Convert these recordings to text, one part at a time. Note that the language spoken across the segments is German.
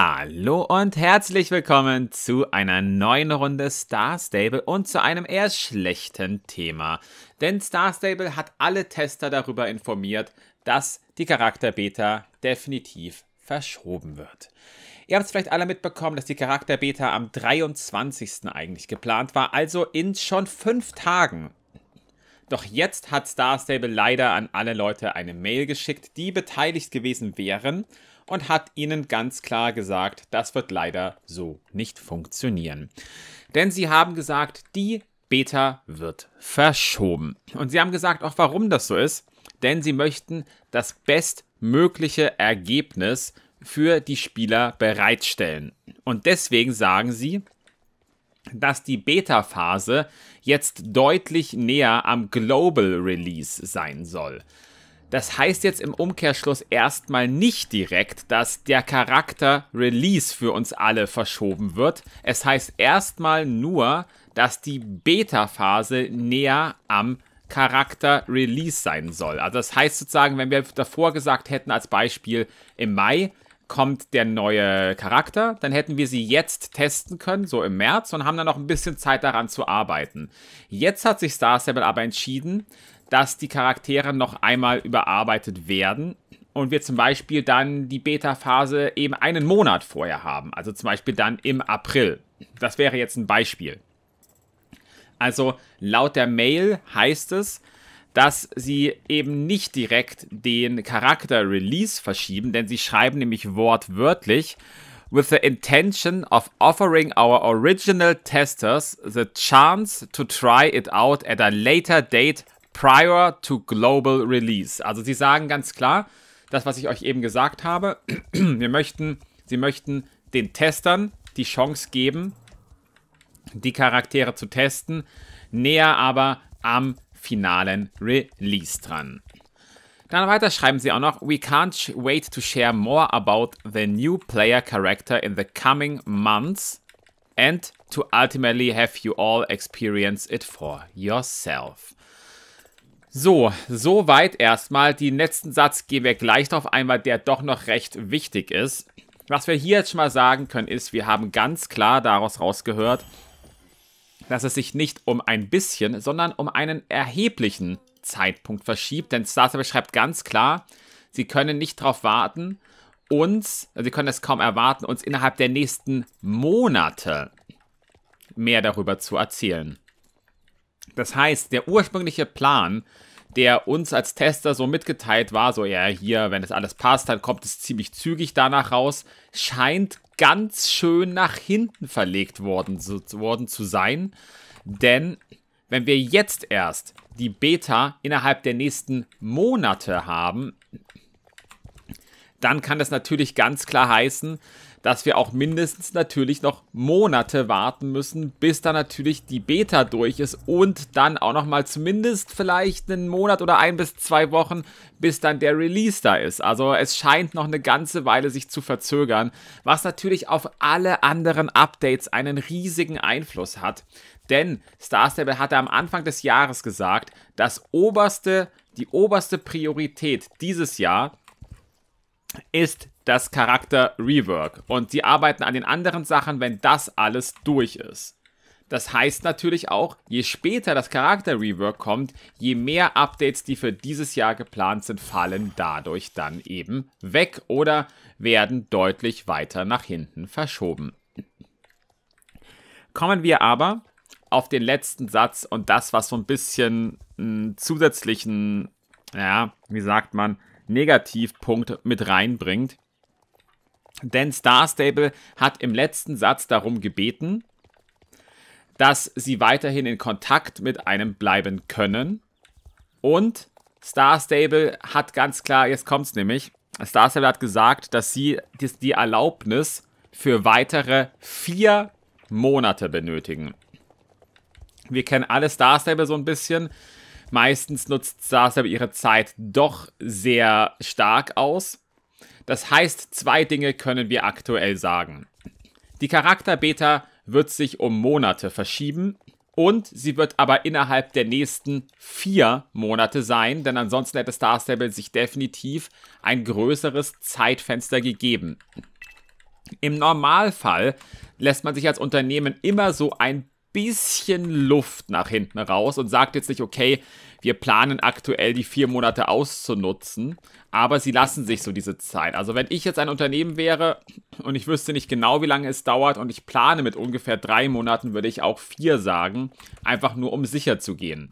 Hallo und herzlich willkommen zu einer neuen Runde Star Stable und zu einem eher schlechten Thema. Denn Star Stable hat alle Tester darüber informiert, dass die Charakterbeta definitiv verschoben wird. Ihr habt es vielleicht alle mitbekommen, dass die Charakterbeta am 23. eigentlich geplant war, also in schon fünf Tagen. Doch jetzt hat Star Stable leider an alle Leute eine Mail geschickt, die beteiligt gewesen wären und hat ihnen ganz klar gesagt, das wird leider so nicht funktionieren. Denn sie haben gesagt, die Beta wird verschoben. Und sie haben gesagt auch, warum das so ist, denn sie möchten das bestmögliche Ergebnis für die Spieler bereitstellen. Und deswegen sagen sie, dass die Beta-Phase jetzt deutlich näher am Global Release sein soll. Das heißt jetzt im Umkehrschluss erstmal nicht direkt, dass der Charakter Release für uns alle verschoben wird. Es heißt erstmal nur, dass die Beta-Phase näher am Charakter Release sein soll. Also das heißt sozusagen, wenn wir davor gesagt hätten als Beispiel im Mai, kommt der neue Charakter, dann hätten wir sie jetzt testen können, so im März, und haben dann noch ein bisschen Zeit daran zu arbeiten. Jetzt hat sich Star Stable aber entschieden, dass die Charaktere noch einmal überarbeitet werden und wir zum Beispiel dann die Beta-Phase eben einen Monat vorher haben, also zum Beispiel dann im April. Das wäre jetzt ein Beispiel. Also laut der Mail heißt es, dass sie eben nicht direkt den Charakter Release verschieben, denn sie schreiben nämlich wortwörtlich with the intention of offering our original testers the chance to try it out at a later date prior to global release. Also sie sagen ganz klar, das was ich euch eben gesagt habe, wir möchten, sie möchten den Testern die Chance geben, die Charaktere zu testen, näher aber am finalen Release dran. Dann weiter schreiben sie auch noch, We can't wait to share more about the new player character in the coming months and to ultimately have you all experience it for yourself. So, soweit erstmal. Den letzten Satz gehen wir gleich drauf ein, weil der doch noch recht wichtig ist. Was wir hier jetzt schon mal sagen können, ist, wir haben ganz klar daraus rausgehört, dass es sich nicht um ein bisschen, sondern um einen erheblichen Zeitpunkt verschiebt. Denn Star Stable schreibt ganz klar, sie können nicht darauf warten, uns, also sie können es kaum erwarten, uns innerhalb der nächsten Monate mehr darüber zu erzählen. Das heißt, der ursprüngliche Plan der uns als Tester so mitgeteilt war, so ja, hier, wenn es alles passt, dann kommt es ziemlich zügig danach raus, scheint ganz schön nach hinten verlegt worden, so, worden zu sein. Denn wenn wir jetzt erst die Beta innerhalb der nächsten Monate haben, dann kann das natürlich ganz klar heißen, dass wir auch mindestens natürlich noch Monate warten müssen, bis dann natürlich die Beta durch ist und dann auch nochmal zumindest vielleicht einen Monat oder ein bis zwei Wochen, bis dann der Release da ist. Also es scheint noch eine ganze Weile sich zu verzögern, was natürlich auf alle anderen Updates einen riesigen Einfluss hat. Denn Star Stable hatte am Anfang des Jahres gesagt, das oberste, die oberste Priorität dieses Jahr ist das Charakter Rework. Und sie arbeiten an den anderen Sachen, wenn das alles durch ist. Das heißt natürlich auch, je später das Charakter-Rework kommt, je mehr Updates, die für dieses Jahr geplant sind, fallen dadurch dann eben weg oder werden deutlich weiter nach hinten verschoben. Kommen wir aber auf den letzten Satz und das, was so ein bisschen einen hm, zusätzlichen, ja, wie sagt man, Negativpunkt mit reinbringt. Denn Star Stable hat im letzten Satz darum gebeten, dass sie weiterhin in Kontakt mit einem bleiben können. Und Star Stable hat ganz klar, jetzt kommt's nämlich, Star Stable hat gesagt, dass sie die Erlaubnis für weitere vier Monate benötigen. Wir kennen alle Star Stable so ein bisschen. Meistens nutzt Star Stable ihre Zeit doch sehr stark aus. Das heißt, zwei Dinge können wir aktuell sagen. Die Charakterbeta wird sich um Monate verschieben und sie wird aber innerhalb der nächsten vier Monate sein, denn ansonsten hätte Star Stable sich definitiv ein größeres Zeitfenster gegeben. Im Normalfall lässt man sich als Unternehmen immer so ein bisschen Luft nach hinten raus und sagt jetzt nicht, okay, wir planen aktuell die vier Monate auszunutzen, aber sie lassen sich so diese Zeit. Also wenn ich jetzt ein Unternehmen wäre und ich wüsste nicht genau, wie lange es dauert und ich plane mit ungefähr drei Monaten, würde ich auch vier sagen, einfach nur um sicher zu gehen.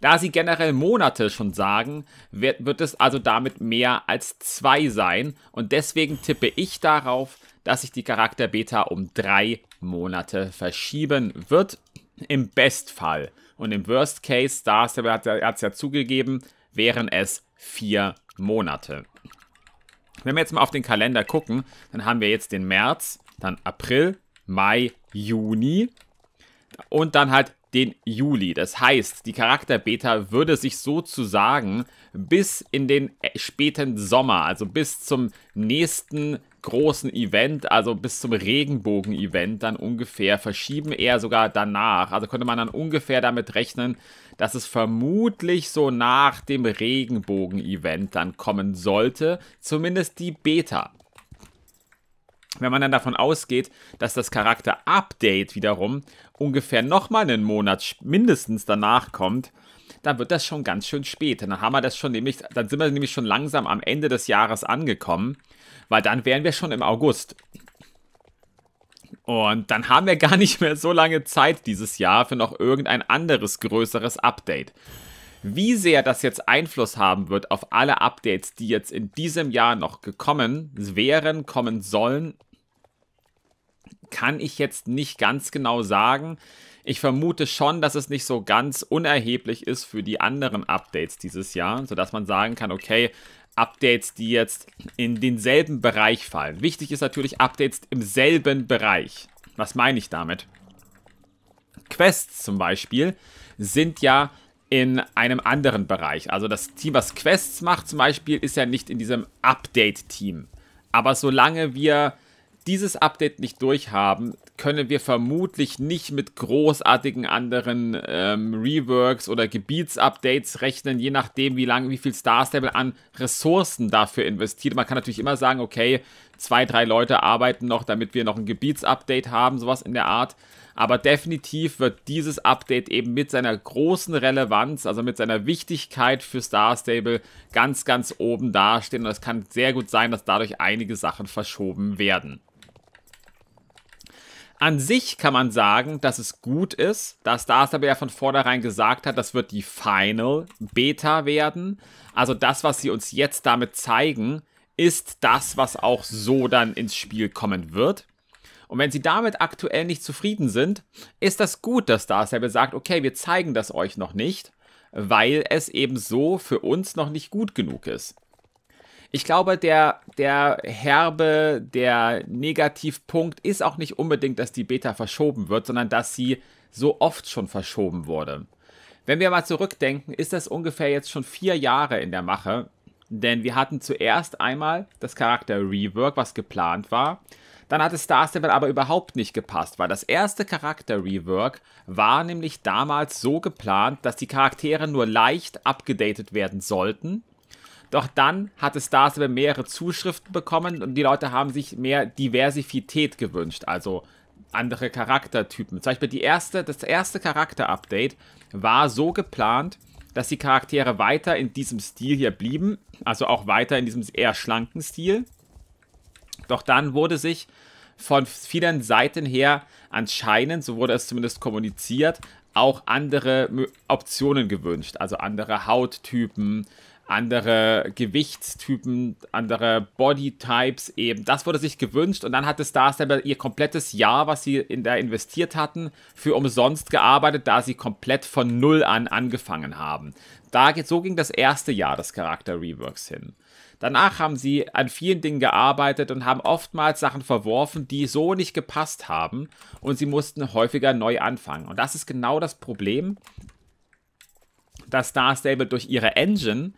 Da sie generell Monate schon sagen, wird, wird es also damit mehr als zwei sein und deswegen tippe ich darauf, dass sich die Charakterbeta um drei Monate verschieben wird. Im Bestfall und im Worst Case, da hat es ja zugegeben, wären es vier Monate. Wenn wir jetzt mal auf den Kalender gucken, dann haben wir jetzt den März, dann April, Mai, Juni und dann halt den Juli. Das heißt, die Charakterbeta würde sich sozusagen bis in den späten Sommer, also bis zum nächsten Jahr, großen Event, also bis zum Regenbogen-Event dann ungefähr, verschieben eher sogar danach. Also könnte man dann ungefähr damit rechnen, dass es vermutlich so nach dem Regenbogen-Event dann kommen sollte, zumindest die Beta. Wenn man dann davon ausgeht, dass das Charakter-Update wiederum ungefähr nochmal einen Monat mindestens danach kommt, dann wird das schon ganz schön spät. Dann haben wir das schon nämlich, dann sind wir nämlich schon langsam am Ende des Jahres angekommen, weil dann wären wir schon im August. Und dann haben wir gar nicht mehr so lange Zeit dieses Jahr für noch irgendein anderes größeres Update. Wie sehr das jetzt Einfluss haben wird auf alle Updates, die jetzt in diesem Jahr noch gekommen wären, kommen sollen, kann ich jetzt nicht ganz genau sagen. Ich vermute schon, dass es nicht so ganz unerheblich ist für die anderen Updates dieses Jahr, sodass man sagen kann, okay, Updates, die jetzt in denselben Bereich fallen. Wichtig ist natürlich Updates im selben Bereich. Was meine ich damit? Quests zum Beispiel sind ja in einem anderen Bereich. Also das Team, was Quests macht zum Beispiel, ist ja nicht in diesem Update-Team. Aber solange wir dieses Update nicht durchhaben, können wir vermutlich nicht mit großartigen anderen ähm, Reworks oder Gebietsupdates rechnen, je nachdem, wie lange, wie viel Star Stable an Ressourcen dafür investiert. Man kann natürlich immer sagen, okay, zwei, drei Leute arbeiten noch, damit wir noch ein Gebietsupdate haben, sowas in der Art. Aber definitiv wird dieses Update eben mit seiner großen Relevanz, also mit seiner Wichtigkeit für Star Stable ganz, ganz oben dastehen. Und es kann sehr gut sein, dass dadurch einige Sachen verschoben werden. An sich kann man sagen, dass es gut ist, dass Starstable ja von vornherein gesagt hat, das wird die Final Beta werden. Also das, was sie uns jetzt damit zeigen, ist das, was auch so dann ins Spiel kommen wird. Und wenn sie damit aktuell nicht zufrieden sind, ist das gut, dass Starstable sagt, okay, wir zeigen das euch noch nicht, weil es eben so für uns noch nicht gut genug ist. Ich glaube, der, der herbe, der Negativpunkt ist auch nicht unbedingt, dass die Beta verschoben wird, sondern dass sie so oft schon verschoben wurde. Wenn wir mal zurückdenken, ist das ungefähr jetzt schon vier Jahre in der Mache. Denn wir hatten zuerst einmal das Charakter Rework, was geplant war. Dann hat es Star Stable aber überhaupt nicht gepasst, weil das erste Charakter Rework war nämlich damals so geplant, dass die Charaktere nur leicht abgedatet werden sollten doch dann hat es Stars aber mehrere Zuschriften bekommen und die Leute haben sich mehr Diversität gewünscht, also andere Charaktertypen. Zum Beispiel die erste, das erste Charakter-Update war so geplant, dass die Charaktere weiter in diesem Stil hier blieben, also auch weiter in diesem eher schlanken Stil. Doch dann wurde sich von vielen Seiten her anscheinend, so wurde es zumindest kommuniziert, auch andere Optionen gewünscht, also andere Hauttypen, andere Gewichtstypen, andere Bodytypes eben. Das wurde sich gewünscht und dann hatte Star Stable ihr komplettes Jahr, was sie in da investiert hatten, für umsonst gearbeitet, da sie komplett von Null an angefangen haben. Da, so ging das erste Jahr des Charakter Reworks hin. Danach haben sie an vielen Dingen gearbeitet und haben oftmals Sachen verworfen, die so nicht gepasst haben und sie mussten häufiger neu anfangen. Und das ist genau das Problem, dass Star Stable durch ihre Engine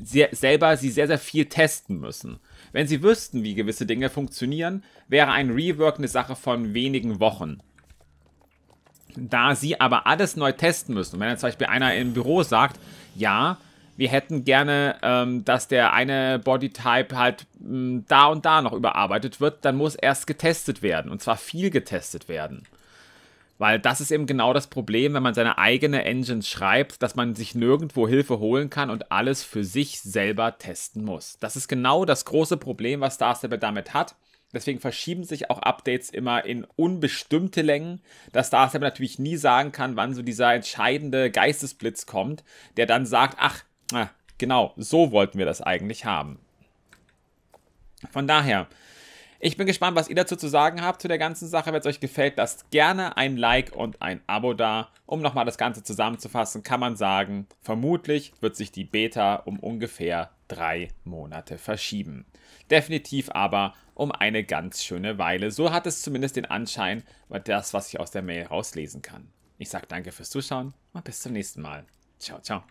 sehr, selber sie sehr, sehr viel testen müssen. Wenn sie wüssten, wie gewisse Dinge funktionieren, wäre ein Rework eine Sache von wenigen Wochen. Da sie aber alles neu testen müssen, wenn dann zum Beispiel einer im Büro sagt, ja, wir hätten gerne, ähm, dass der eine Bodytype halt mh, mm, da und da noch überarbeitet wird, dann muss erst getestet werden. Und zwar viel getestet werden. Weil das ist eben genau das Problem, wenn man seine eigene Engine schreibt, dass man sich nirgendwo Hilfe holen kann und alles für sich selber testen muss. Das ist genau das große Problem, was Starstable damit hat. Deswegen verschieben sich auch Updates immer in unbestimmte Längen, dass Starstable natürlich nie sagen kann, wann so dieser entscheidende Geistesblitz kommt, der dann sagt, ach, genau, so wollten wir das eigentlich haben. Von daher, ich bin gespannt, was ihr dazu zu sagen habt zu der ganzen Sache. Wenn es euch gefällt, lasst gerne ein Like und ein Abo da. Um nochmal das Ganze zusammenzufassen, kann man sagen, vermutlich wird sich die Beta um ungefähr drei Monate verschieben. Definitiv aber um eine ganz schöne Weile. So hat es zumindest den Anschein, das, was ich aus der Mail rauslesen kann. Ich sage danke fürs Zuschauen und bis zum nächsten Mal. Ciao, ciao.